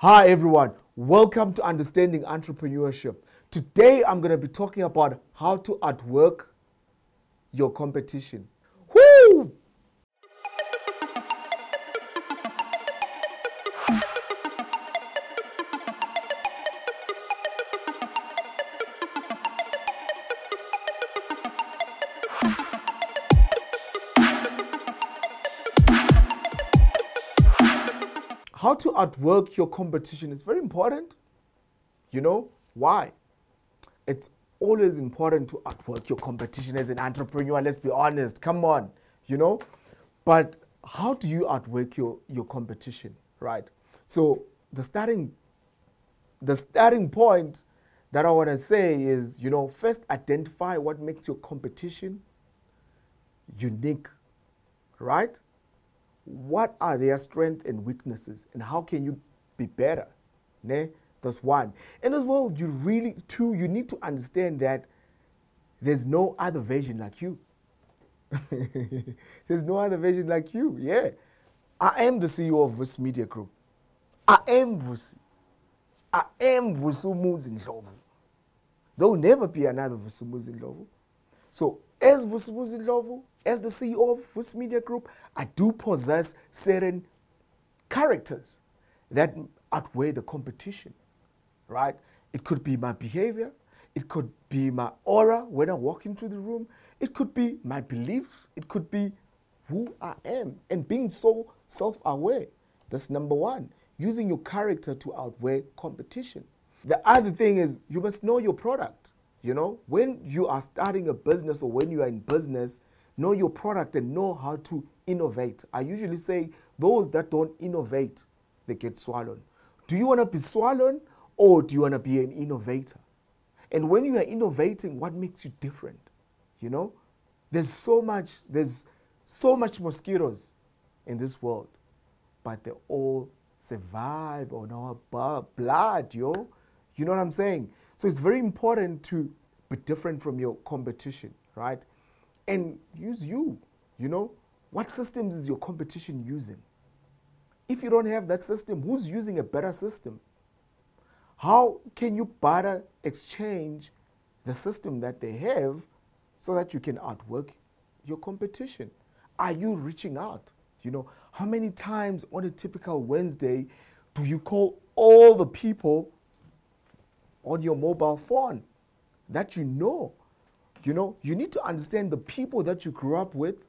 Hi, everyone. Welcome to Understanding Entrepreneurship. Today, I'm going to be talking about how to outwork your competition. Woo! how to outwork your competition is very important. You know why? It's always important to outwork your competition as an entrepreneur. Let's be honest. Come on, you know. But how do you outwork your your competition, right? So the starting the starting point that I want to say is, you know, first identify what makes your competition unique, right? what are their strengths and weaknesses and how can you be better ne? that's one and as well you really too, you need to understand that there's no other version like you there's no other version like you yeah i am the ceo of this media group i am vusi i am vusumuzi ndlovu there will never be another Muzi ndlovu so as Vusibuzi Lovu, as the CEO of Vus Media Group, I do possess certain characters that outweigh the competition, right? It could be my behavior, it could be my aura when I walk into the room, it could be my beliefs, it could be who I am, and being so self aware. That's number one, using your character to outweigh competition. The other thing is you must know your product. You know, when you are starting a business or when you are in business, know your product and know how to innovate. I usually say those that don't innovate, they get swallowed. Do you want to be swallowed or do you want to be an innovator? And when you are innovating, what makes you different? You know, there's so much, there's so much mosquitoes in this world, but they all survive on our blood, yo. You know what I'm saying? So it's very important to be different from your competition, right? And use you, you know? What systems is your competition using? If you don't have that system, who's using a better system? How can you better exchange the system that they have so that you can outwork your competition? Are you reaching out? You know, how many times on a typical Wednesday do you call all the people on your mobile phone that you know. You know, you need to understand the people that you grew up with.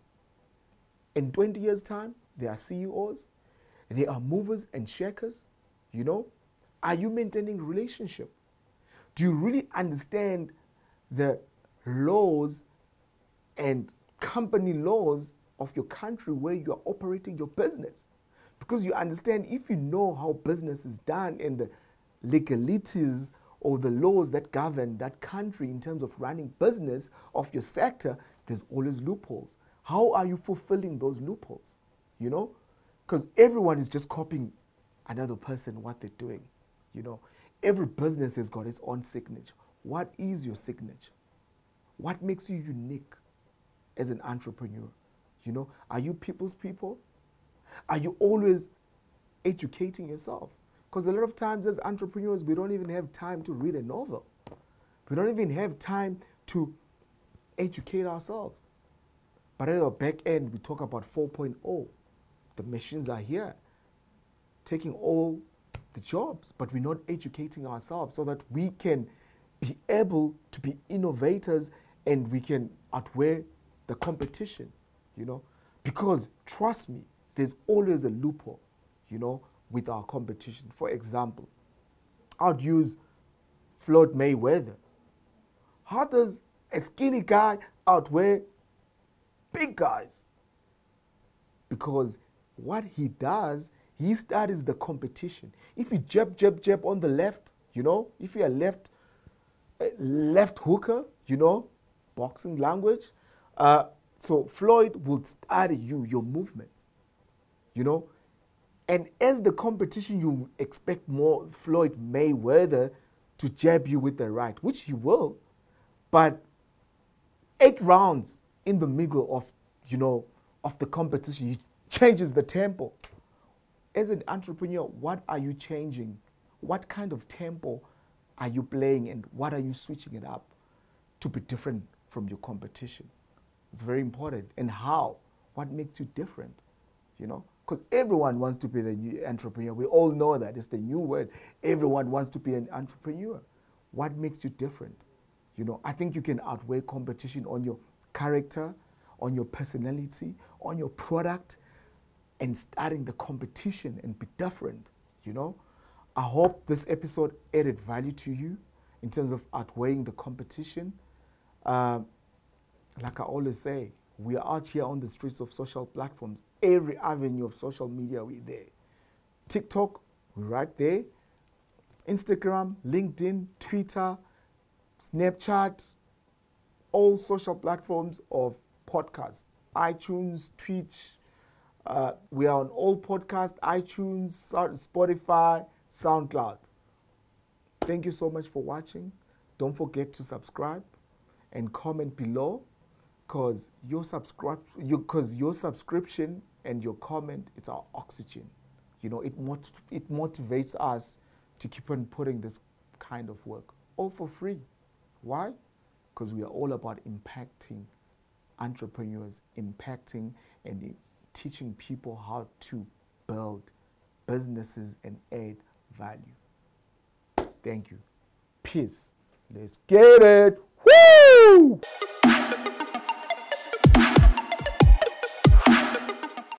In 20 years' time, they are CEOs, they are movers and shakers. You know, are you maintaining relationship? Do you really understand the laws and company laws of your country where you are operating your business? Because you understand if you know how business is done and the legalities or the laws that govern that country in terms of running business of your sector, there's always loopholes. How are you fulfilling those loopholes? You know? Because everyone is just copying another person what they're doing. You know, every business has got its own signature. What is your signature? What makes you unique as an entrepreneur? You know, are you people's people? Are you always educating yourself? Because a lot of times as entrepreneurs, we don't even have time to read a novel. We don't even have time to educate ourselves. But at the back end, we talk about 4.0. The machines are here, taking all the jobs, but we're not educating ourselves so that we can be able to be innovators and we can outweigh the competition, you know. Because trust me, there's always a loophole, you know with our competition. For example, I'd use Floyd Mayweather. How does a skinny guy outweigh big guys? Because what he does, he studies the competition. If you jab, jab, jab on the left, you know, if you're left, left hooker, you know, boxing language, uh, so Floyd would study you, your movements, you know, and as the competition, you expect more Floyd Mayweather to jab you with the right, which he will. But eight rounds in the middle of, you know, of the competition, he changes the tempo. As an entrepreneur, what are you changing? What kind of tempo are you playing and what are you switching it up to be different from your competition? It's very important. And how? What makes you different? You know? because everyone wants to be the entrepreneur. We all know that. It's the new word. Everyone wants to be an entrepreneur. What makes you different? You know, I think you can outweigh competition on your character, on your personality, on your product, and starting the competition and be different, you know? I hope this episode added value to you in terms of outweighing the competition. Uh, like I always say, we are out here on the streets of social platforms, every avenue of social media, we're there. TikTok, we're right there. Instagram, LinkedIn, Twitter, Snapchat, all social platforms of podcasts, iTunes, Twitch. Uh, we are on all podcasts, iTunes, Spotify, SoundCloud. Thank you so much for watching. Don't forget to subscribe and comment below because your subscribe because your subscription and your comment it's our oxygen you know it mot- it motivates us to keep on putting this kind of work all for free why because we are all about impacting entrepreneurs impacting and teaching people how to build businesses and add value thank you peace let's get it woo